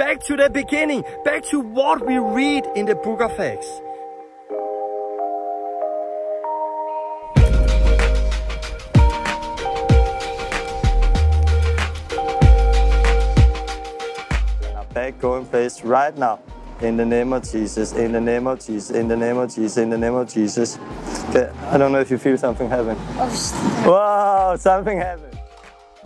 back to the beginning, back to what we read in the book of Acts. Back going place right now. In the name of Jesus, in the name of Jesus, in the name of Jesus, in the name of Jesus. Okay, I don't know if you feel something happening. Oh, wow, something happened.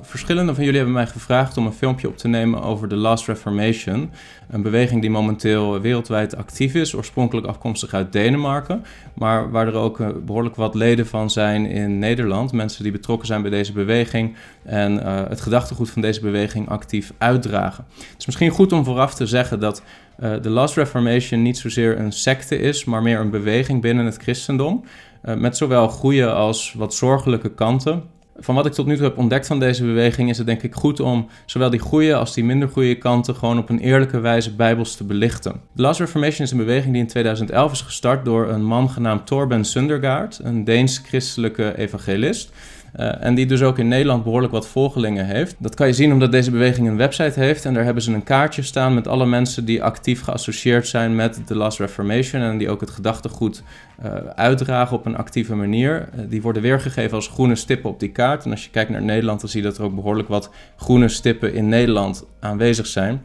verschillende van jullie hebben mij gevraagd om een filmpje op te nemen over de Last Reformation. Een beweging die momenteel wereldwijd actief is, oorspronkelijk afkomstig uit Denemarken. Maar waar er ook eh, behoorlijk wat leden van zijn in Nederland. Mensen die betrokken zijn bij deze beweging en eh, het gedachtegoed van deze beweging actief uitdragen. Het is misschien goed om vooraf te zeggen dat de eh, Last Reformation niet zozeer een secte is, maar meer een beweging binnen het christendom. met zowel goede als wat zorgelijke kanten van wat ik tot nu toe heb ontdekt van deze beweging, is het denk ik goed om zowel die goede als die minder goede kanten gewoon op een eerlijke wijze bijbels te belichten. The Last Reformation is een beweging die in 2011 is gestart door een man genaamd Torben Sundergaard, een Deens christelijke evangelist. Eh, en die dus ook in Nederland behoorlijk wat volgelingen heeft. Dat kan je zien omdat deze beweging een website heeft. En daar hebben ze een kaartje staan met alle mensen die actief geassocieerd zijn met de Last Reformation. En die ook het gedachtegoed eh, uitdragen op een actieve manier. Eh, die worden weergegeven als groene stippen op die kaart. En als je kijkt naar Nederland, dan zie je dat er ook behoorlijk wat groene stippen in Nederland aanwezig zijn.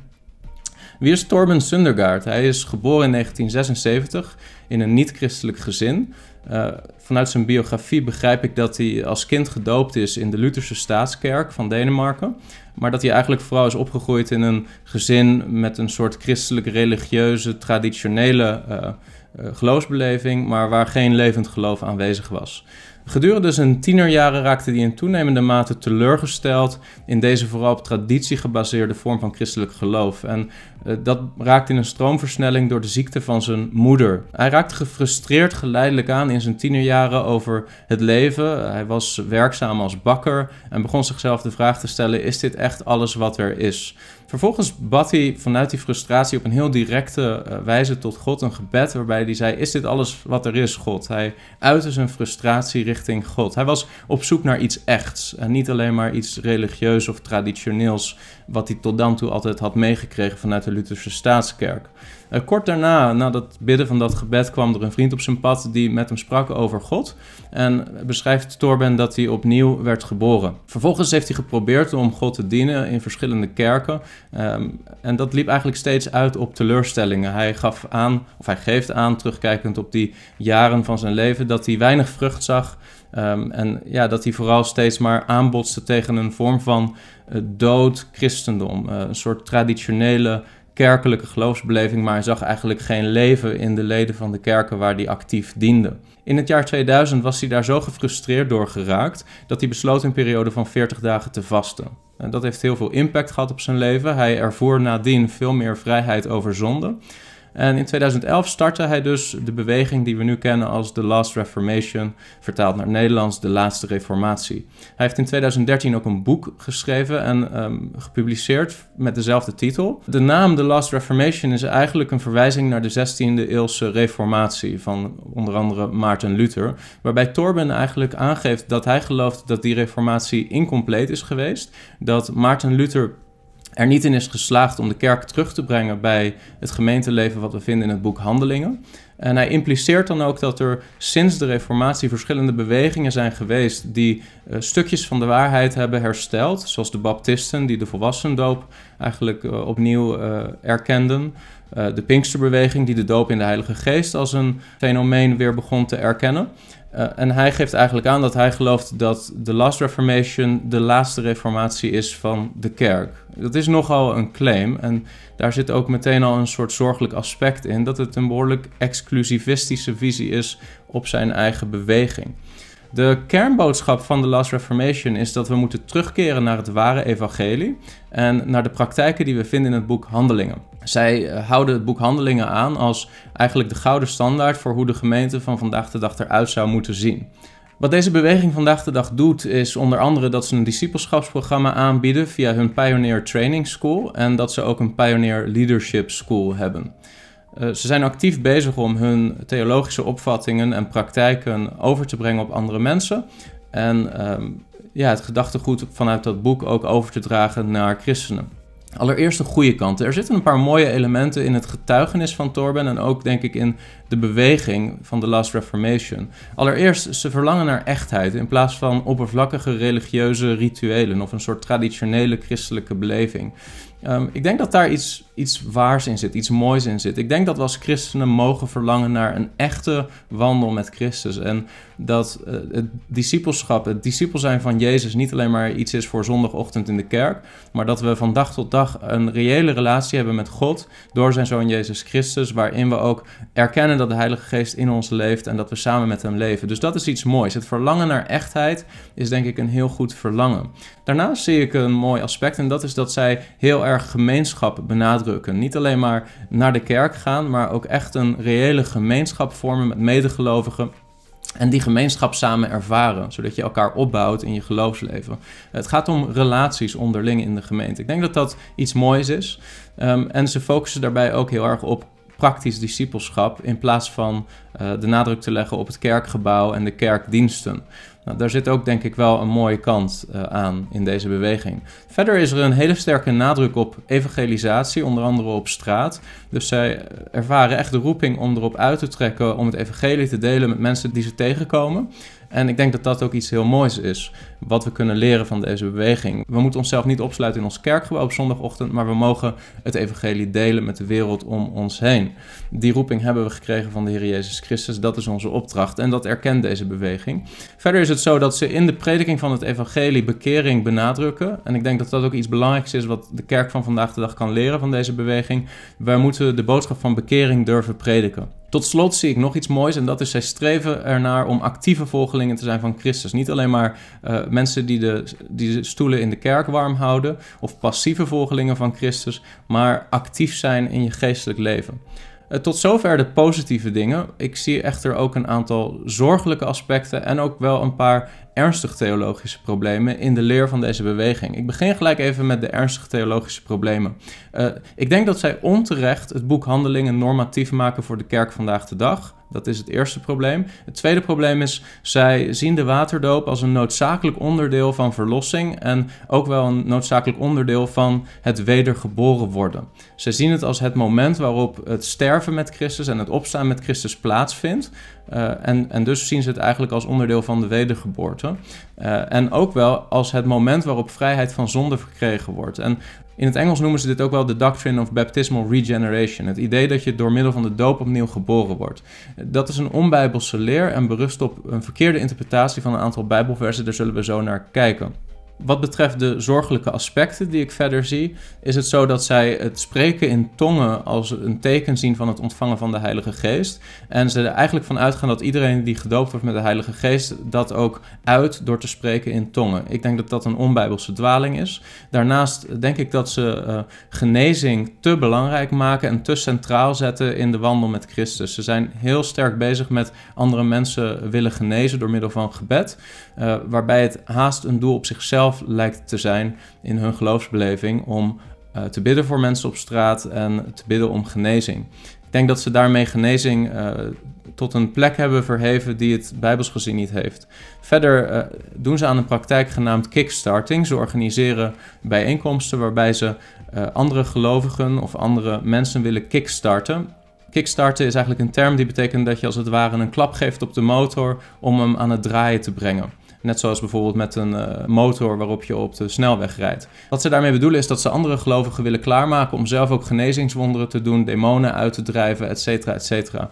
Wie is Torben Sundergaard? Hij is geboren in 1976 in een niet-christelijk gezin vanuit zijn biografie begrijp ik dat hij als kind gedoopt is in de Lutherse staatskerk van Denemarken. Maar dat hij eigenlijk vooral is opgegroeid in een gezin met een soort christelijk religieuze, traditionele eh, eh, geloofsbeleving, maar waar geen levend geloof aanwezig was. Gedurende zijn tienerjaren raakte hij in toenemende mate teleurgesteld in deze vooral op traditie gebaseerde vorm van christelijk geloof. En eh, dat raakte in een stroomversnelling door de ziekte van zijn moeder. Hij raakte gefrustreerd geleidelijk aan in zijn tienerjaren over het leven. Hij was werkzaam als bakker en begon zichzelf de vraag te stellen: is dit echt alles wat er is? Vervolgens bad hij vanuit die frustratie op een heel directe eh, wijze tot God een gebed waarbij hij zei: Is dit alles wat er is, God? Hij uitte zijn frustratie richting God. Hij was op zoek naar iets echts en niet alleen maar iets religieus of traditioneels, wat hij tot dan toe altijd had meegekregen vanuit de Lutherse staatskerk. Eh, kort daarna, na dat bidden van dat gebed, kwam er een vriend op zijn pad die met hem sprak over God. En beschrijft Torben dat hij opnieuw werd geboren. Vervolgens heeft hij geprobeerd om God te dienen in verschillende kerken. Ehm, en dat liep eigenlijk steeds uit op teleurstellingen. Hij gaf aan, of hij geeft aan, terugkijkend op die jaren van zijn leven, dat hij weinig vrucht zag. Ehm, en ja, dat hij vooral steeds maar aanbotste tegen een vorm van eh, dood christendom. Eh, een soort traditionele kerkelijke geloofsbeleving, maar hij zag eigenlijk geen leven in de leden van de kerken waar hij actief diende. In het jaar 2000 was hij daar zo gefrustreerd door geraakt dat hij besloot een periode van 40 dagen te vasten. En dat heeft heel veel impact gehad op zijn leven. Hij ervoor nadien veel meer vrijheid over zonde. En in 2011 startte hij dus de beweging die we nu kennen als The Last Reformation, vertaald naar Nederlands De Laatste Reformatie. Hij heeft in 2013 ook een boek geschreven en ehm, gepubliceerd met dezelfde titel. De naam The Last Reformation is eigenlijk een verwijzing naar de 16e eeuwse reformatie van onder andere Maarten Luther, waarbij Torben eigenlijk aangeeft dat hij gelooft dat die reformatie incompleet is geweest, dat Maarten Luther er niet in is geslaagd om de kerk terug te brengen bij het gemeenteleven wat we vinden in het boek Handelingen. En hij impliceert dan ook dat er sinds de Reformatie verschillende bewegingen zijn geweest die eh, stukjes van de waarheid hebben hersteld, zoals de Baptisten die de volwassendoop eigenlijk eh, opnieuw eh, erkenden. de Pinksterbeweging die de doop in de Heilige Geest als een fenomeen weer begon te erkennen. Eh, en hij geeft eigenlijk aan dat hij gelooft dat de Last Reformation de laatste reformatie is van de kerk. Dat is nogal een claim en daar zit ook meteen al een soort zorgelijk aspect in dat het een behoorlijk exclusivistische visie is op zijn eigen beweging. De kernboodschap van de Last Reformation is dat we moeten terugkeren naar het ware evangelie en naar de praktijken die we vinden in het boek Handelingen. Zij eh, houden het boek Handelingen aan als eigenlijk de gouden standaard voor hoe de gemeente van vandaag de dag eruit zou moeten zien. Wat deze beweging vandaag de dag doet, is onder andere dat ze een discipelschapsprogramma aanbieden via hun Pioneer Training School en dat ze ook een Pioneer Leadership School hebben. Eh, ze zijn actief bezig om hun theologische opvattingen en praktijken over te brengen op andere mensen. En ehm, ja, het gedachtegoed vanuit dat boek ook over te dragen naar christenen. Allereerst de goede kanten. Er zitten een paar mooie elementen in het getuigenis van Torben en ook denk ik in de beweging van de Last Reformation. Allereerst, ze verlangen naar echtheid in plaats van oppervlakkige religieuze rituelen of een soort traditionele christelijke beleving. Ehm, ik denk dat daar iets, iets waars in zit, iets moois in zit. Ik denk dat we als christenen mogen verlangen naar een echte wandel met Christus. En dat eh, het discipelschap, het discipel zijn van Jezus niet alleen maar iets is voor zondagochtend in de kerk, maar dat we van dag tot dag een reële relatie hebben met God door zijn zoon Jezus Christus, waarin we ook erkennen dat de Heilige Geest in ons leeft en dat we samen met hem leven. Dus dat is iets moois. Het verlangen naar echtheid is denk ik een heel goed verlangen. Daarnaast zie ik een mooi aspect en dat is dat zij heel erg gemeenschap benadrukken. Niet alleen maar naar de kerk gaan, maar ook echt een reële gemeenschap vormen met medegelovigen. En die gemeenschap samen ervaren, zodat je elkaar opbouwt in je geloofsleven. Het gaat om relaties onderling in de gemeente. Ik denk dat dat iets moois is. Ehm, en ze focussen daarbij ook heel erg op praktisch discipelschap in plaats van eh, de nadruk te leggen op het kerkgebouw en de kerkdiensten. Nou, daar zit ook denk ik wel een mooie kant eh, aan in deze beweging. Verder is er een hele sterke nadruk op evangelisatie, onder andere op straat. Dus zij ervaren echt de roeping om erop uit te trekken om het evangelie te delen met mensen die ze tegenkomen. En ik denk dat dat ook iets heel moois is, wat we kunnen leren van deze beweging. We moeten onszelf niet opsluiten in ons kerkgebouw op zondagochtend, maar we mogen het evangelie delen met de wereld om ons heen. Die roeping hebben we gekregen van de Heer Jezus Christus, dat is onze opdracht en dat erkent deze beweging. Verder is het zo dat ze in de prediking van het evangelie bekering benadrukken. En ik denk dat dat ook iets belangrijks is wat de kerk van vandaag de dag kan leren van deze beweging. Wij moeten de boodschap van bekering durven prediken. Tot slot zie ik nog iets moois en dat is zij streven ernaar om actieve volgelingen te zijn van Christus. Niet alleen maar eh, mensen die de, die de stoelen in de kerk warm houden of passieve volgelingen van Christus, maar actief zijn in je geestelijk leven. Eh, tot zover de positieve dingen. Ik zie echter ook een aantal zorgelijke aspecten en ook wel een paar ernstig theologische problemen in de leer van deze beweging. Ik begin gelijk even met de ernstig theologische problemen. Eh, ik denk dat zij onterecht het boek Handelingen normatief maken voor de kerk vandaag de dag. Dat is het eerste probleem. Het tweede probleem is, zij zien de waterdoop als een noodzakelijk onderdeel van verlossing en ook wel een noodzakelijk onderdeel van het wedergeboren worden. Zij zien het als het moment waarop het sterven met Christus en het opstaan met Christus plaatsvindt. Eh, en, en dus zien ze het eigenlijk als onderdeel van de wedergeboorte. Eh, en ook wel als het moment waarop vrijheid van zonde verkregen wordt. En in het Engels noemen ze dit ook wel de doctrine of baptismal regeneration. Het idee dat je door middel van de doop opnieuw geboren wordt. Dat is een onbijbelse leer en berust op een verkeerde interpretatie van een aantal bijbelversen. Daar zullen we zo naar kijken. Wat betreft de zorgelijke aspecten die ik verder zie, is het zo dat zij het spreken in tongen als een teken zien van het ontvangen van de Heilige Geest. En ze er eigenlijk van uitgaan dat iedereen die gedoopt wordt met de Heilige Geest dat ook uit door te spreken in tongen. Ik denk dat dat een onbijbelse dwaling is. Daarnaast denk ik dat ze eh, genezing te belangrijk maken en te centraal zetten in de wandel met Christus. Ze zijn heel sterk bezig met andere mensen willen genezen door middel van gebed, eh, waarbij het haast een doel op zichzelf lijkt te zijn in hun geloofsbeleving om eh, te bidden voor mensen op straat en te bidden om genezing. Ik denk dat ze daarmee genezing eh, tot een plek hebben verheven die het bijbels gezien niet heeft. Verder eh, doen ze aan een praktijk genaamd kickstarting. Ze organiseren bijeenkomsten waarbij ze andere gelovigen of andere mensen willen kickstarten. Kickstarten is eigenlijk een term die betekent dat je als het ware een klap geeft op de motor om hem aan het draaien te brengen. Net zoals bijvoorbeeld met een eh, motor waarop je op de snelweg rijdt. Wat ze daarmee bedoelen is dat ze andere gelovigen willen klaarmaken om zelf ook genezingswonderen te doen, demonen uit te drijven, et cetera, et cetera.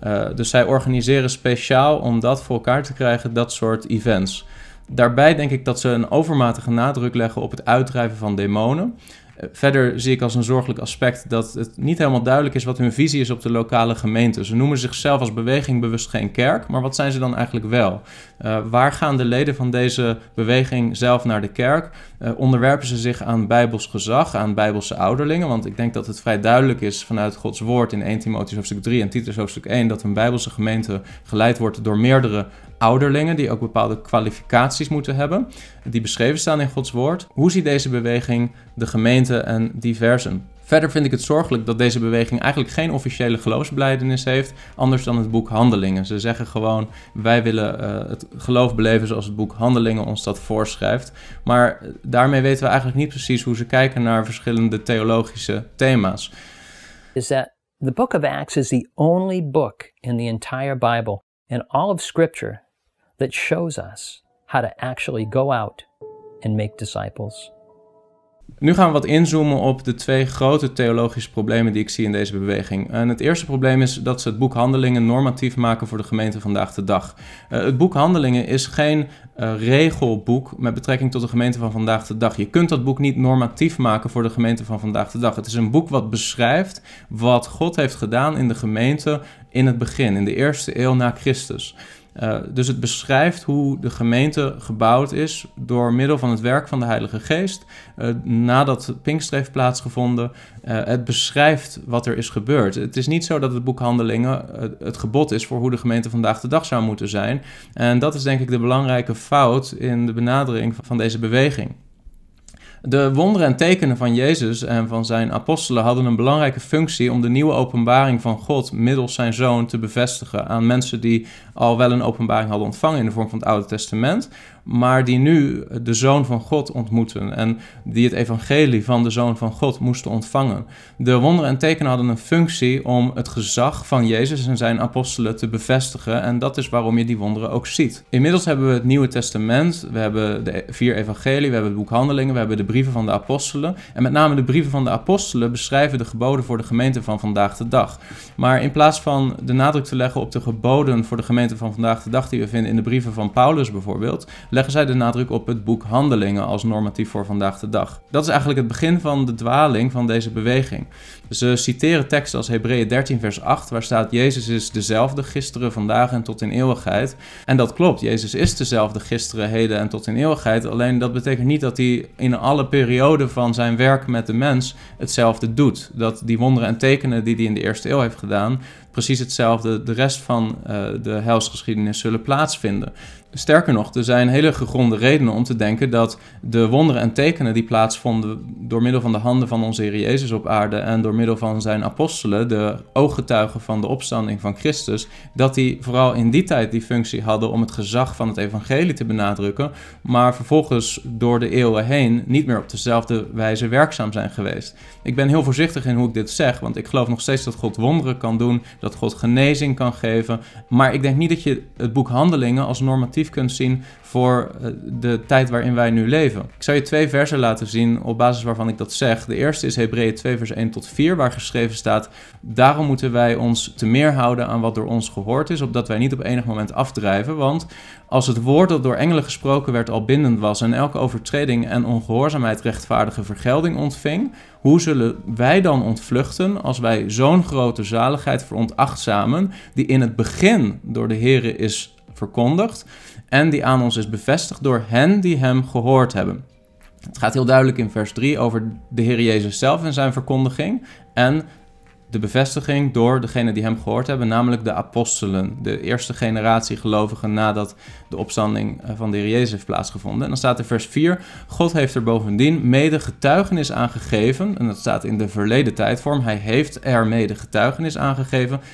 Eh, dus zij organiseren speciaal om dat voor elkaar te krijgen, dat soort events. Daarbij denk ik dat ze een overmatige nadruk leggen op het uitdrijven van demonen. Eh, verder zie ik als een zorgelijk aspect dat het niet helemaal duidelijk is wat hun visie is op de lokale gemeente. Ze noemen zichzelf als beweging bewust geen kerk, maar wat zijn ze dan eigenlijk wel? Eh, waar gaan de leden van deze beweging zelf naar de kerk? Eh, onderwerpen ze zich aan bijbels gezag, aan bijbelse ouderlingen? Want ik denk dat het vrij duidelijk is vanuit Gods woord in 1 Timotheüs hoofdstuk 3 en Titus hoofdstuk 1 dat een bijbelse gemeente geleid wordt door meerdere ouderlingen die ook bepaalde kwalificaties moeten hebben, die beschreven staan in Gods woord. Hoe ziet deze beweging de gemeente en diversen. Verder vind ik het zorgelijk dat deze beweging eigenlijk geen officiële geloofsbelijdenis heeft, anders dan het boek Handelingen. Ze zeggen gewoon: wij willen eh, het geloof beleven zoals het boek Handelingen ons dat voorschrijft. Maar eh, daarmee weten we eigenlijk niet precies hoe ze kijken naar verschillende theologische thema's. Is that the book of Acts is the only book in the entire Bible and all of Scripture that shows us how to actually go out and make disciples. Nu gaan we wat inzoomen op de twee grote theologische problemen die ik zie in deze beweging. En het eerste probleem is dat ze het boek Handelingen normatief maken voor de gemeente vandaag de dag. Eh, het boek Handelingen is geen eh, regelboek met betrekking tot de gemeente van vandaag de dag. Je kunt dat boek niet normatief maken voor de gemeente van vandaag de dag. Het is een boek wat beschrijft wat God heeft gedaan in de gemeente in het begin, in de eerste eeuw na Christus. Eh, dus het beschrijft hoe de gemeente gebouwd is door middel van het werk van de Heilige Geest. Uh, nadat Pinkstreef heeft plaatsgevonden. Eh, het beschrijft wat er is gebeurd. Het is niet zo dat het boek Handelingen het gebod is voor hoe de gemeente vandaag de dag zou moeten zijn. En dat is denk ik de belangrijke fout in de benadering van deze beweging. De wonderen en tekenen van Jezus en van zijn apostelen hadden een belangrijke functie om de nieuwe openbaring van God middels zijn zoon te bevestigen aan mensen die al wel een openbaring hadden ontvangen in de vorm van het Oude Testament, maar die nu de Zoon van God ontmoeten en die het evangelie van de Zoon van God moesten ontvangen. De wonderen en tekenen hadden een functie om het gezag van Jezus en zijn apostelen te bevestigen en dat is waarom je die wonderen ook ziet. Inmiddels hebben we het Nieuwe Testament, we hebben de vier evangelie, we hebben het boek Handelingen, we hebben de brieven van de apostelen en met name de brieven van de apostelen beschrijven de geboden voor de gemeente van vandaag de dag. Maar in plaats van de nadruk te leggen op de geboden voor de gemeente van vandaag de dag die we vinden in de brieven van Paulus bijvoorbeeld, leggen zij de nadruk op het boek Handelingen als normatief voor vandaag de dag. Dat is eigenlijk het begin van de dwaling van deze beweging. Ze citeren teksten als Hebreeën 13, vers 8, waar staat: Jezus is dezelfde gisteren, vandaag en tot in eeuwigheid. En dat klopt, Jezus is dezelfde gisteren, heden en tot in eeuwigheid. Alleen dat betekent niet dat hij in alle perioden van zijn werk met de mens hetzelfde doet. Dat die wonderen en tekenen die hij in de eerste eeuw heeft gedaan, precies hetzelfde de rest van uh, de helsgeschiedenis zullen plaatsvinden. Sterker nog, er zijn hele gegronde redenen om te denken dat de wonderen en tekenen die plaatsvonden door middel van de handen van onze Heer Jezus op aarde en door middel van zijn apostelen, de ooggetuigen van de opstanding van Christus, dat die vooral in die tijd die functie hadden om het gezag van het evangelie te benadrukken, maar vervolgens door de eeuwen heen niet meer op dezelfde wijze werkzaam zijn geweest. Ik ben heel voorzichtig in hoe ik dit zeg, want ik geloof nog steeds dat God wonderen kan doen, dat God genezing kan geven, maar ik denk niet dat je het boek Handelingen als normatief perspectief kunt zien voor eh, de tijd waarin wij nu leven. Ik zal je twee versen laten zien op basis waarvan ik dat zeg. De eerste is Hebreeën 2, vers 1 tot 4, waar geschreven staat: Daarom moeten wij ons te meer houden aan wat door ons gehoord is, opdat wij niet op enig moment afdrijven. Want als het woord dat door engelen gesproken werd al bindend was en elke overtreding en ongehoorzaamheid rechtvaardige vergelding ontving, hoe zullen wij dan ontvluchten als wij zo'n grote zaligheid veronachtzamen die in het begin door de Here is verkondigd en die aan ons is bevestigd door hen die hem gehoord hebben. Het gaat heel duidelijk in vers 3 over de Heer Jezus zelf en zijn verkondiging en de bevestiging door degene die hem gehoord hebben, namelijk de apostelen, de eerste generatie gelovigen nadat de opstanding eh, van de Heer Jezus heeft plaatsgevonden. En dan staat in vers 4, God heeft er bovendien mede getuigenis aan gegeven, en dat staat in de verleden tijdvorm, hij heeft er mede getuigenis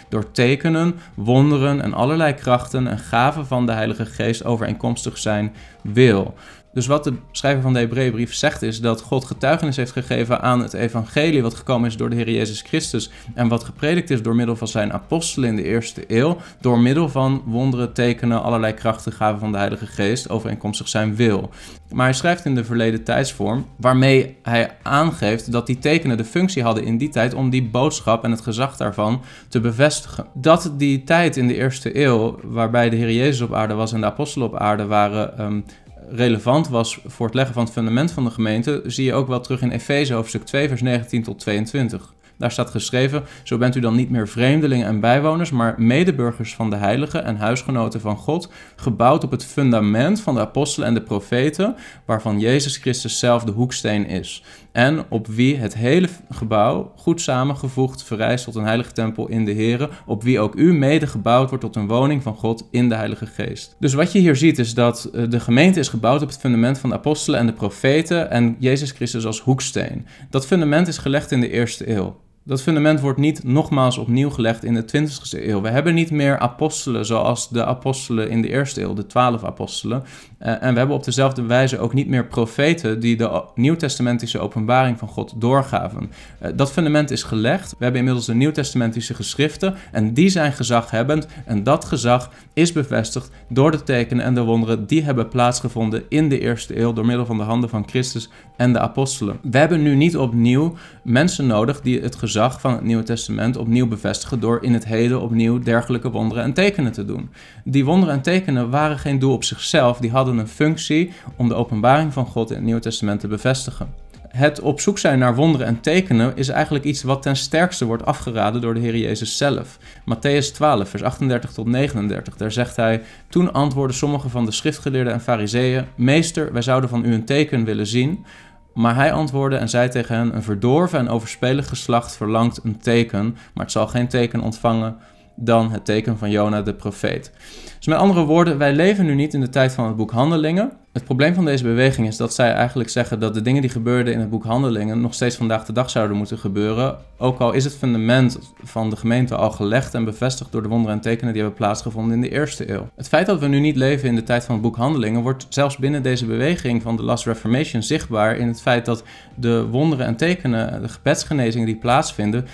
door tekenen, wonderen en allerlei krachten en gaven van de Heilige Geest overeenkomstig zijn wil. Dus wat de schrijver van de Hebreeënbrief zegt is dat God getuigenis heeft gegeven aan het evangelie wat gekomen is door de Heer Jezus Christus en wat gepredikt is door middel van zijn apostelen in de eerste eeuw, door middel van wonderen, tekenen, allerlei krachten, gaven van de Heilige Geest, overeenkomstig zijn wil. Maar hij schrijft in de verleden tijdsvorm, waarmee hij aangeeft dat die tekenen de functie hadden in die tijd om die boodschap en het gezag daarvan te bevestigen. Dat die tijd in de eerste eeuw, waarbij de Heer Jezus op aarde was en de apostelen op aarde waren, ehm, relevant was voor het leggen van het fundament van de gemeente, zie je ook wel terug in Efeze hoofdstuk 2, vers 19 tot 22. Daar staat geschreven: Zo bent u dan niet meer vreemdelingen en bijwoners, maar medeburgers van de heiligen en huisgenoten van God, gebouwd op het fundament van de apostelen en de profeten, waarvan Jezus Christus zelf de hoeksteen is en op wie het hele gebouw, goed samengevoegd, verrijst tot een heilige tempel in de Here, op wie ook u mede gebouwd wordt tot een woning van God in de Heilige Geest. Dus wat je hier ziet is dat eh, de gemeente is gebouwd op het fundament van de apostelen en de profeten en Jezus Christus als hoeksteen. Dat fundament is gelegd in de eerste eeuw. Dat fundament wordt niet nogmaals opnieuw gelegd in de 20e eeuw. We hebben niet meer apostelen zoals de apostelen in de eerste eeuw, de twaalf apostelen. Eh, en we hebben op dezelfde wijze ook niet meer profeten die de nieuwtestamentische openbaring van God doorgaven. Eh, dat fundament is gelegd. We hebben inmiddels de nieuwtestamentische geschriften en die zijn gezaghebbend. En dat gezag is bevestigd door de tekenen en de wonderen die hebben plaatsgevonden in de eerste eeuw door middel van de handen van Christus en de apostelen. We hebben nu niet opnieuw mensen nodig die het gezag van het Nieuwe Testament opnieuw bevestigen door in het heden opnieuw dergelijke wonderen en tekenen te doen. Die wonderen en tekenen waren geen doel op zichzelf, die hadden een functie om de openbaring van God in het Nieuwe Testament te bevestigen. Het op zoek zijn naar wonderen en tekenen is eigenlijk iets wat ten sterkste wordt afgeraden door de Heer Jezus zelf. Matthäus 12, vers 38 tot 39, daar zegt hij: Toen antwoordden sommige van de schriftgeleerden en fariseeën: Meester, wij zouden van u een teken willen zien. Maar hij antwoordde en zei tegen hen: Een verdorven en overspelig geslacht verlangt een teken, maar het zal geen teken ontvangen dan het teken van Jona de profeet. Dus met andere woorden, wij leven nu niet in de tijd van het boek Handelingen. Het probleem van deze beweging is dat zij eigenlijk zeggen dat de dingen die gebeurden in het boek Handelingen nog steeds vandaag de dag zouden moeten gebeuren. Ook al is het fundament van de gemeente al gelegd en bevestigd door de wonderen en tekenen die hebben plaatsgevonden in de eerste eeuw. Het feit dat we nu niet leven in de tijd van het boek Handelingen wordt zelfs binnen deze beweging van de Last Reformation zichtbaar in het feit dat de wonderen en tekenen, de gebedsgenezingen die plaatsvinden,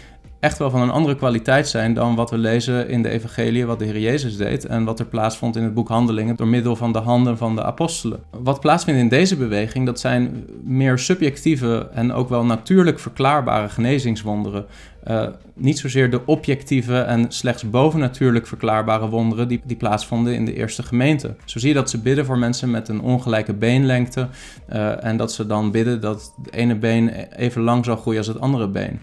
echt wel van een andere kwaliteit zijn dan wat we lezen in de evangelie, wat de Heer Jezus deed en wat er plaatsvond in het boek Handelingen door middel van de handen van de apostelen. Wat plaatsvindt in deze beweging, dat zijn meer subjectieve en ook wel natuurlijk verklaarbare genezingswonderen. Eh, niet zozeer de objectieve en slechts bovennatuurlijk verklaarbare wonderen die, die plaatsvonden in de eerste gemeente. Zo zie je dat ze bidden voor mensen met een ongelijke beenlengte eh, en dat ze dan bidden dat het ene been e-, even lang zou groeien als het andere been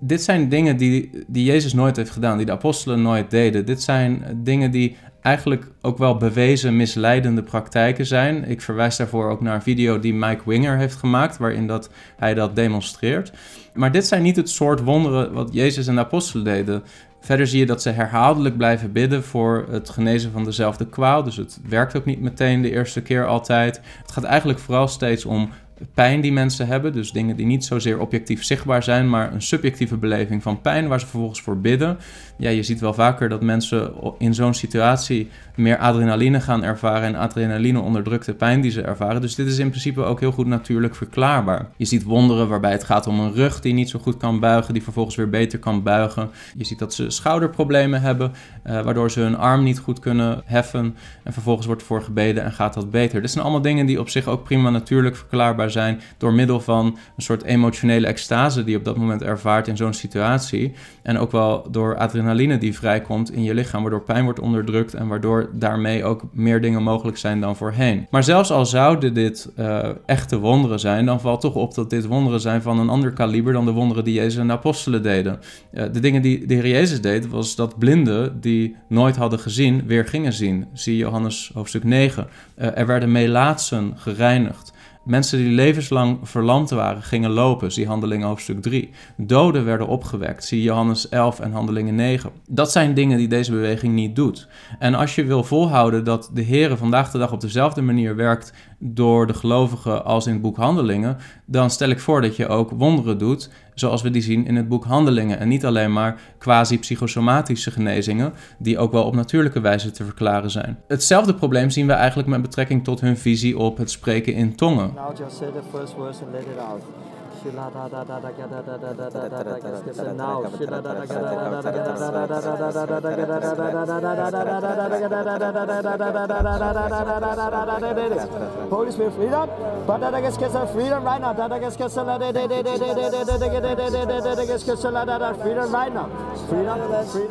dit zijn dingen die, die Jezus nooit heeft gedaan, die de apostelen nooit deden. Dit zijn dingen die eigenlijk ook wel bewezen misleidende praktijken zijn. Ik verwijs daarvoor ook naar een video die Mike Winger heeft gemaakt, waarin dat, hij dat demonstreert. Maar dit zijn niet het soort wonderen wat Jezus en de apostelen deden. Verder zie je dat ze herhaaldelijk blijven bidden voor het genezen van dezelfde kwaal. Dus het werkt ook niet meteen de eerste keer altijd. Het gaat eigenlijk vooral steeds om pijn die mensen hebben. Dus dingen die niet zozeer objectief zichtbaar zijn, maar een subjectieve beleving van pijn waar ze vervolgens voor bidden ja, je ziet wel vaker dat mensen in zo'n situatie meer adrenaline gaan ervaren. En adrenaline onderdrukt de pijn die ze ervaren. Dus dit is in principe ook heel goed natuurlijk verklaarbaar. Je ziet wonderen waarbij het gaat om een rug die niet zo goed kan buigen, die vervolgens weer beter kan buigen. Je ziet dat ze schouderproblemen hebben, eh, waardoor ze hun arm niet goed kunnen heffen. En vervolgens wordt ervoor gebeden en gaat dat beter. Dit zijn allemaal dingen die op zich ook prima natuurlijk verklaarbaar zijn door middel van een soort emotionele extase die je op dat moment ervaart in zo'n situatie. En ook wel door adrenaline adrenaline die vrijkomt in je lichaam, waardoor pijn wordt onderdrukt en waardoor daarmee ook meer dingen mogelijk zijn dan voorheen. Maar zelfs al zouden dit eh, echte wonderen zijn, dan valt toch op dat dit wonderen zijn van een ander kaliber dan de wonderen die Jezus en de apostelen deden. Eh, de dingen die de Heer Jezus deed, was dat blinden die nooit hadden gezien, weer gingen zien. Zie Johannes hoofdstuk 9. Eh, er werden melaatsen gereinigd. Mensen die levenslang verlamd waren, gingen lopen, zie handelingen hoofdstuk 3. Doden werden opgewekt, zie Johannes 11 en handelingen 9. Dat zijn dingen die deze beweging niet doet. En als je wil volhouden dat de Heer vandaag de dag op dezelfde manier werkt door de gelovigen als in het boek Handelingen, dan stel ik voor dat je ook wonderen doet zoals we die zien in het boek Handelingen. En niet alleen maar quasi-psychosomatische genezingen, die ook wel op natuurlijke wijze te verklaren zijn. Hetzelfde probleem zien we eigenlijk met betrekking tot hun visie op het spreken in tongen. Now just say the first words and let it out. Holy Spirit, freedom. Freedom right now. Freedom right now.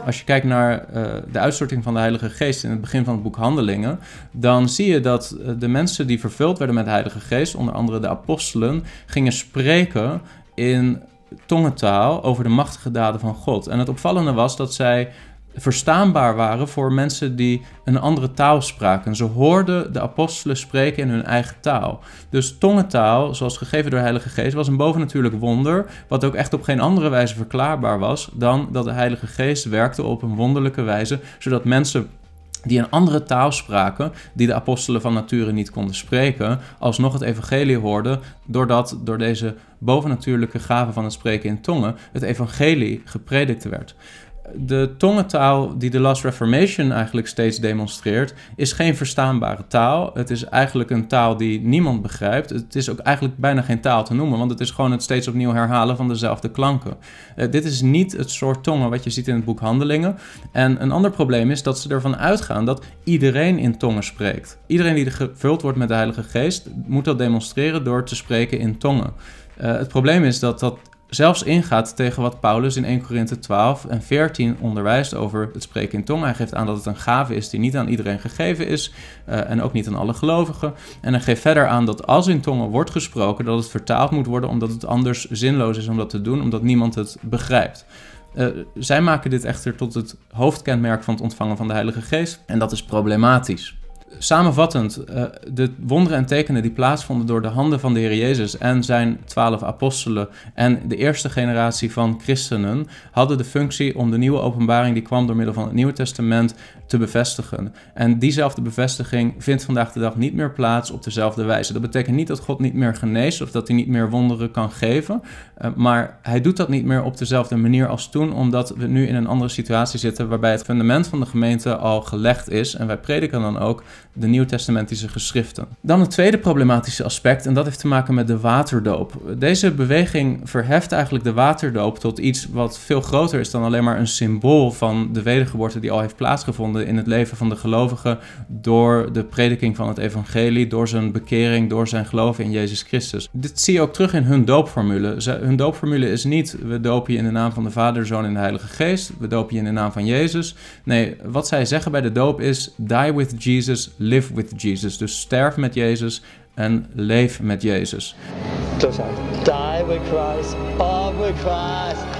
Als je kijkt naar de uitstorting van de Heilige Geest in het begin van het boek Handelingen, dan zie je dat de mensen die vervuld werden met de Heilige Geest, onder andere de apostelen, gingen spreken in tongentaal over de machtige daden van God. En het opvallende was dat zij verstaanbaar waren voor mensen die een andere taal spraken. Ze hoorden de apostelen spreken in hun eigen taal. Dus tongentaal, zoals gegeven door de Heilige Geest, was een bovennatuurlijk wonder, wat ook echt op geen andere wijze verklaarbaar was dan dat de Heilige Geest werkte op een wonderlijke wijze, zodat mensen die een andere taal spraken, die de apostelen van nature niet konden spreken, alsnog het evangelie hoorden, doordat door deze bovennatuurlijke gave van het spreken in tongen het evangelie gepredikt werd de tongentaal die de Last Reformation eigenlijk steeds demonstreert, is geen verstaanbare taal. Het is eigenlijk een taal die niemand begrijpt. Het is ook eigenlijk bijna geen taal te noemen, want het is gewoon het steeds opnieuw herhalen van dezelfde klanken. Eh, dit is niet het soort tongen wat je ziet in het boek Handelingen. En een ander probleem is dat ze ervan uitgaan dat iedereen in tongen spreekt. Iedereen die gevuld wordt met de Heilige Geest moet dat demonstreren door te spreken in tongen. Eh, het probleem is dat dat zelfs ingaat tegen wat Paulus in 1 Korinthe 12 en 14 onderwijst over het spreken in tongen. Hij geeft aan dat het een gave is die niet aan iedereen gegeven is eh, en ook niet aan alle gelovigen. En hij geeft verder aan dat als in tongen wordt gesproken, dat het vertaald moet worden omdat het anders zinloos is om dat te doen, omdat niemand het begrijpt. Eh, zij maken dit echter tot het hoofdkenmerk van het ontvangen van de Heilige Geest en dat is problematisch samenvattend, eh, de wonderen en tekenen die plaatsvonden door de handen van de Heer Jezus en zijn twaalf apostelen en de eerste generatie van christenen, hadden de functie om de nieuwe openbaring die kwam door middel van het Nieuwe Testament te bevestigen. En diezelfde bevestiging vindt vandaag de dag niet meer plaats op dezelfde wijze. Dat betekent niet dat God niet meer geneest of dat hij niet meer wonderen kan geven, eh, maar hij doet dat niet meer op dezelfde manier als toen, omdat we nu in een andere situatie zitten waarbij het fundament van de gemeente al gelegd is en wij prediken dan ook de nieuwtestamentische geschriften. Dan het tweede problematische aspect en dat heeft te maken met de waterdoop. Deze beweging verheft eigenlijk de waterdoop tot iets wat veel groter is dan alleen maar een symbool van de wedergeboorte die al heeft plaatsgevonden in het leven van de gelovigen door de prediking van het evangelie, door zijn bekering, door zijn geloof in Jezus Christus. Dit zie je ook terug in hun doopformule. hun doopformule is niet we dopen je in de naam van de Vader, Zoon en de Heilige Geest, we dopen je in de naam van Jezus. Nee, wat zij zeggen bij de doop is die with Jesus, live with Jesus. Dus sterf met Jezus en leef met Jezus. Dus die with Christ, with Christ.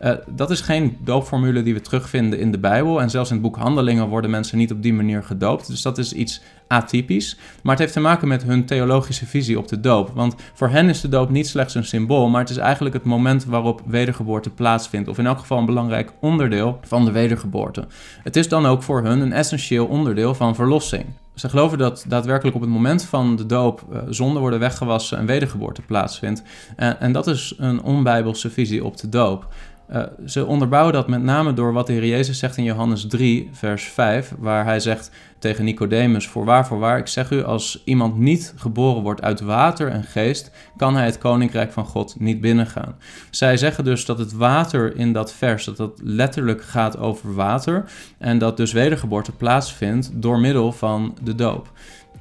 Eh, dat is geen doopformule die we terugvinden in de Bijbel. En zelfs in het boek Handelingen worden mensen niet op die manier gedoopt. Dus dat is iets atypisch. Maar het heeft te maken met hun theologische visie op de doop. Want voor hen is de doop niet slechts een symbool, maar het is eigenlijk het moment waarop wedergeboorte plaatsvindt. Of in elk geval een belangrijk onderdeel van de wedergeboorte. Het is dan ook voor hun een essentieel onderdeel van verlossing. Ze geloven dat daadwerkelijk op het moment van de doop uh, eh, zonden worden weggewassen en wedergeboorte plaatsvindt. En, eh, en dat is een onbijbelse visie op de doop. Eh, ze onderbouwen dat met name door wat de Heer Jezus zegt in Johannes 3, vers 5, waar hij zegt tegen Nicodemus: Voorwaar, voorwaar, ik zeg u, als iemand niet geboren wordt uit water en geest, kan hij het koninkrijk van God niet binnengaan. Zij zeggen dus dat het water in dat vers, dat dat letterlijk gaat over water, en dat dus wedergeboorte plaatsvindt door middel van de doop.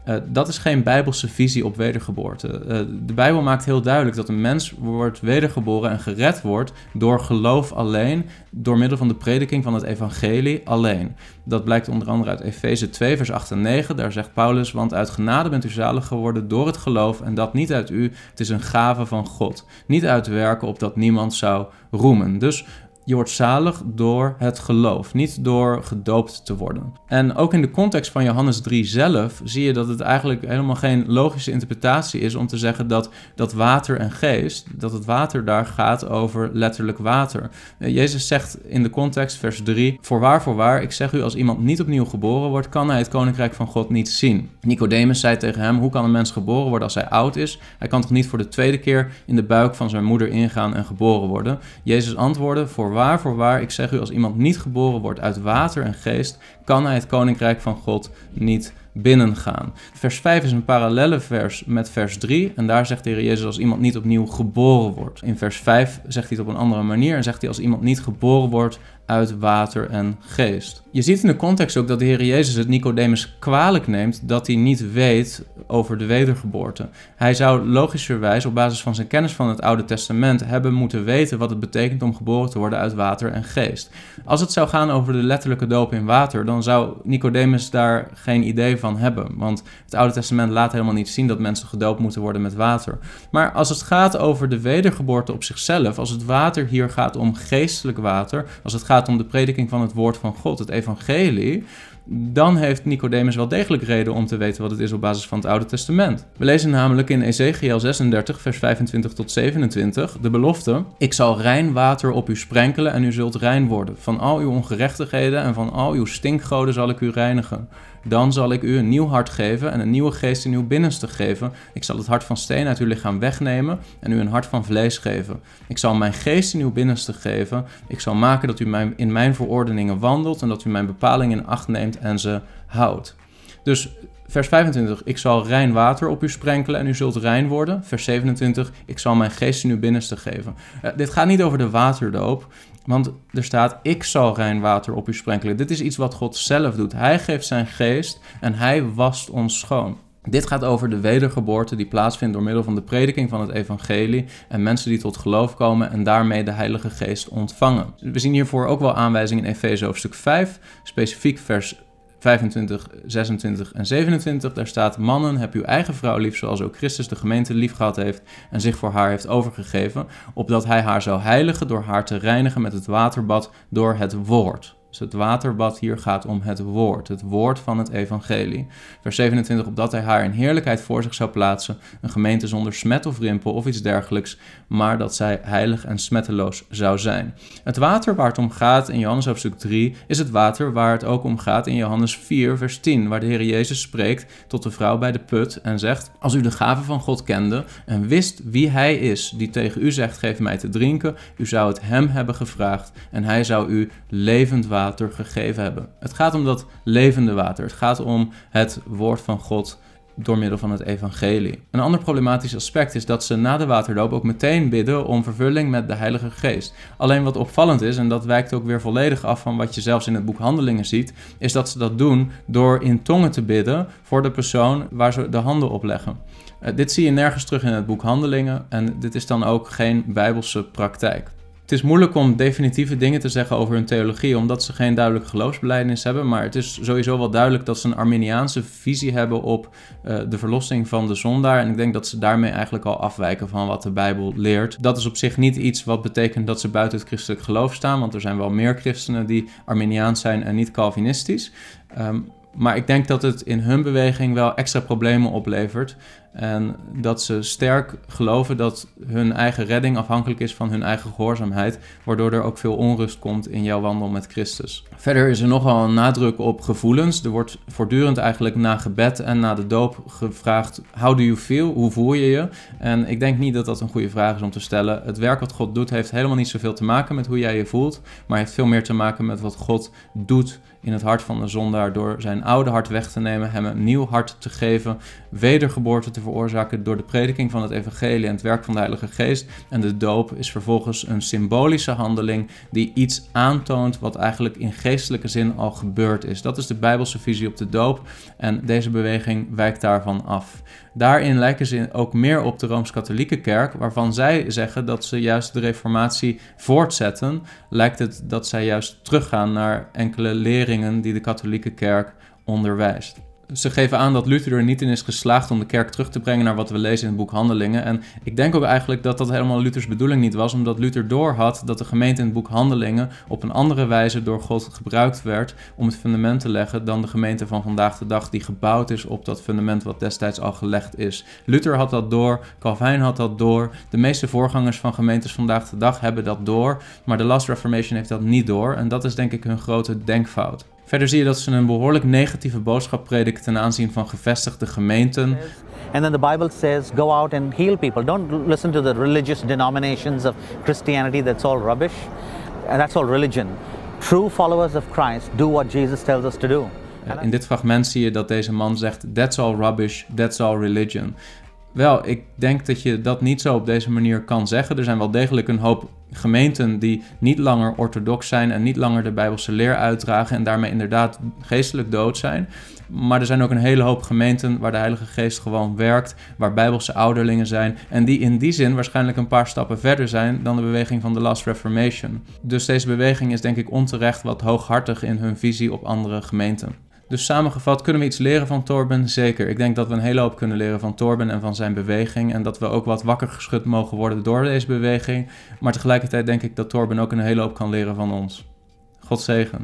Eh, dat is geen bijbelse visie op wedergeboorte. Eh, de Bijbel maakt heel duidelijk dat een mens wordt wedergeboren en gered wordt door geloof alleen, door middel van de prediking van het evangelie alleen. Dat blijkt onder andere uit Efeze 2, vers 8 en 9. Daar zegt Paulus, want uit genade bent u zalig geworden door het geloof en dat niet uit u. Het is een gave van God. Niet uit werken opdat niemand zou roemen. Dus je wordt zalig door het geloof, niet door gedoopt te worden. En ook in de context van Johannes 3 zelf zie je dat het eigenlijk helemaal geen logische interpretatie is om te zeggen dat dat water en geest, dat het water daar gaat over letterlijk water. Eh, Jezus zegt in de context vers 3: Voorwaar, voorwaar, ik zeg u, als iemand niet opnieuw geboren wordt, kan hij het koninkrijk van God niet zien. Nicodemus zei tegen hem: Hoe kan een mens geboren worden als hij oud is? Hij kan toch niet voor de tweede keer in de buik van zijn moeder ingaan en geboren worden? Jezus antwoordde: Voorwaar waarvoor waar, ik zeg u, als iemand niet geboren wordt uit water en geest, kan hij het koninkrijk van God niet binnengaan. Vers 5 is een parallelle vers met vers 3. En daar zegt de Heer Jezus als iemand niet opnieuw geboren wordt. In vers 5 zegt hij het op een andere manier en zegt hij als iemand niet geboren wordt uit water en geest. Je ziet in de context ook dat de Heer Jezus het Nicodemus kwalijk neemt dat hij niet weet over de wedergeboorte. Hij zou logischerwijs op basis van zijn kennis van het Oude Testament hebben moeten weten wat het betekent om geboren te worden uit water en geest. Als het zou gaan over de letterlijke doop in water, dan zou Nicodemus daar geen idee van hebben, want het Oude Testament laat helemaal niet zien dat mensen gedoopt moeten worden met water. Maar als het gaat over de wedergeboorte op zichzelf, als het water hier gaat om geestelijk water, als het gaat om de prediking van het woord van God, het evangelie, dan heeft Nicodemus wel degelijk reden om te weten wat het is op basis van het Oude Testament. We lezen namelijk in Ezekiel 36, vers 25 tot 27 de belofte: Ik zal rein water op u sprenkelen en u zult rein worden. Van al uw ongerechtigheden en van al uw stinkgoden zal ik u reinigen. Dan zal ik u een nieuw hart geven en een nieuwe geest in uw binnenste geven. Ik zal het hart van steen uit uw lichaam wegnemen en u een hart van vlees geven. Ik zal mijn geest in uw binnenste geven. Ik zal maken dat u mijn, in mijn verordeningen wandelt en dat u mijn bepalingen in acht neemt en ze houdt. Dus vers 25, ik zal rein water op u sprenkelen en u zult rein worden. Vers 27, ik zal mijn geest in uw binnenste geven. Eh, dit gaat niet over de waterdoop. Want er staat, ik zal rein water op u sprenkelen. Dit is iets wat God zelf doet. Hij geeft zijn geest en hij wast ons schoon. Dit gaat over de wedergeboorte die plaatsvindt door middel van de prediking van het evangelie en mensen die tot geloof komen en daarmee de Heilige Geest ontvangen. We zien hiervoor ook wel aanwijzingen in Efeze hoofdstuk 5, specifiek vers 25, 26 en 27, daar staat: Mannen, heb uw eigen vrouw lief, zoals ook Christus de gemeente lief gehad heeft en zich voor haar heeft overgegeven, opdat hij haar zou heiligen door haar te reinigen met het waterbad door het woord. Dus het waterbad hier gaat om het woord, het woord van het evangelie. Vers 27, opdat hij haar in heerlijkheid voor zich zou plaatsen, een gemeente zonder smet of rimpel of iets dergelijks, maar dat zij heilig en smetteloos zou zijn. Het water waar het om gaat in Johannes hoofdstuk 3 is het water waar het ook om gaat in Johannes 4 vers 10, waar de Heer Jezus spreekt tot de vrouw bij de put en zegt, als u de gave van God kende en wist wie hij is die tegen u zegt, geef mij te drinken, u zou het hem hebben gevraagd en hij zou u levend water water gegeven hebben. Het gaat om dat levende water. Het gaat om het woord van God door middel van het evangelie. Een ander problematisch aspect is dat ze na de waterloop ook meteen bidden om vervulling met de Heilige Geest. Alleen wat opvallend is, en dat wijkt ook weer volledig af van wat je zelfs in het boek Handelingen ziet, is dat ze dat doen door in tongen te bidden voor de persoon waar ze de handen op leggen. Eh, dit zie je nergens terug in het boek Handelingen en dit is dan ook geen bijbelse praktijk het is moeilijk om definitieve dingen te zeggen over hun theologie, omdat ze geen duidelijke geloofsbelijdenis hebben. Maar het is sowieso wel duidelijk dat ze een Arminiaanse visie hebben op eh, de verlossing van de zondaar. En ik denk dat ze daarmee eigenlijk al afwijken van wat de Bijbel leert. Dat is op zich niet iets wat betekent dat ze buiten het christelijk geloof staan, want er zijn wel meer christenen die Arminiaans zijn en niet Calvinistisch. Um, maar ik denk dat het in hun beweging wel extra problemen oplevert. En dat ze sterk geloven dat hun eigen redding afhankelijk is van hun eigen gehoorzaamheid, waardoor er ook veel onrust komt in jouw wandel met Christus. Verder is er nogal een nadruk op gevoelens. Er wordt voortdurend eigenlijk na gebed en na de doop gevraagd: How do you feel? Hoe voel je je? En ik denk niet dat dat een goede vraag is om te stellen. Het werk wat God doet heeft helemaal niet zoveel te maken met hoe jij je voelt, maar heeft veel meer te maken met wat God doet in het hart van de zondaar door zijn oude hart weg te nemen, hem een nieuw hart te geven, wedergeboorte te veroorzaken door de prediking van het evangelie en het werk van de Heilige Geest. En de doop is vervolgens een symbolische handeling die iets aantoont wat eigenlijk in geestelijke zin al gebeurd is. Dat is de Bijbelse visie op de doop. En deze beweging wijkt daarvan af. Daarin lijken ze ook meer op de Rooms-Katholieke Kerk, waarvan zij zeggen dat ze juist de Reformatie voortzetten. Lijkt het dat zij juist teruggaan naar enkele leringen die de Katholieke Kerk onderwijst ze geven aan dat Luther er niet in is geslaagd om de kerk terug te brengen naar wat we lezen in het boek Handelingen. En ik denk ook eigenlijk dat dat helemaal Luthers bedoeling niet was, omdat Luther doorhad dat de gemeente in het boek Handelingen op een andere wijze door God gebruikt werd om het fundament te leggen dan de gemeente van vandaag de dag die gebouwd is op dat fundament wat destijds al gelegd is. Luther had dat door, Calvin had dat door, de meeste voorgangers van gemeentes vandaag de dag hebben dat door, maar de Last Reformation heeft dat niet door en dat is denk ik hun grote denkfout. Verder zie je dat ze een behoorlijk negatieve boodschap prediken ten aanzien van gevestigde gemeenten. And then the Bible says go out and heal people. Don't listen to the religious denominations of Christianity. That's all rubbish. That's all religion. True followers of Christ do what Jesus tells us to do. In dit fragment zie je dat deze man zegt: That's all rubbish, that's all religion wel, ik denk dat je dat niet zo op deze manier kan zeggen. Er zijn wel degelijk een hoop gemeenten die niet langer orthodox zijn en niet langer de Bijbelse leer uitdragen en daarmee inderdaad geestelijk dood zijn. Maar er zijn ook een hele hoop gemeenten waar de Heilige Geest gewoon werkt, waar Bijbelse ouderlingen zijn en die in die zin waarschijnlijk een paar stappen verder zijn dan de beweging van de Last Reformation. Dus deze beweging is denk ik onterecht wat hooghartig in hun visie op andere gemeenten. Dus samengevat, kunnen we iets leren van Torben? Zeker. Ik denk dat we een hele hoop kunnen leren van Torben en van zijn beweging. En dat we ook wat wakker geschud mogen worden door deze beweging. Maar tegelijkertijd denk ik dat Torben ook een hele hoop kan leren van ons. God zegen.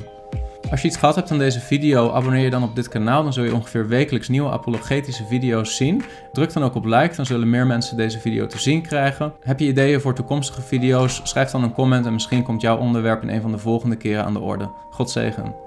Als je iets gehad hebt aan deze video, abonneer je dan op dit kanaal. Dan zul je ongeveer wekelijks nieuwe apologetische video's zien. Druk dan ook op like, dan zullen meer mensen deze video te zien krijgen. Heb je ideeën voor toekomstige video's? Schrijf dan een comment en misschien komt jouw onderwerp in een van de volgende keren aan de orde. God zegen.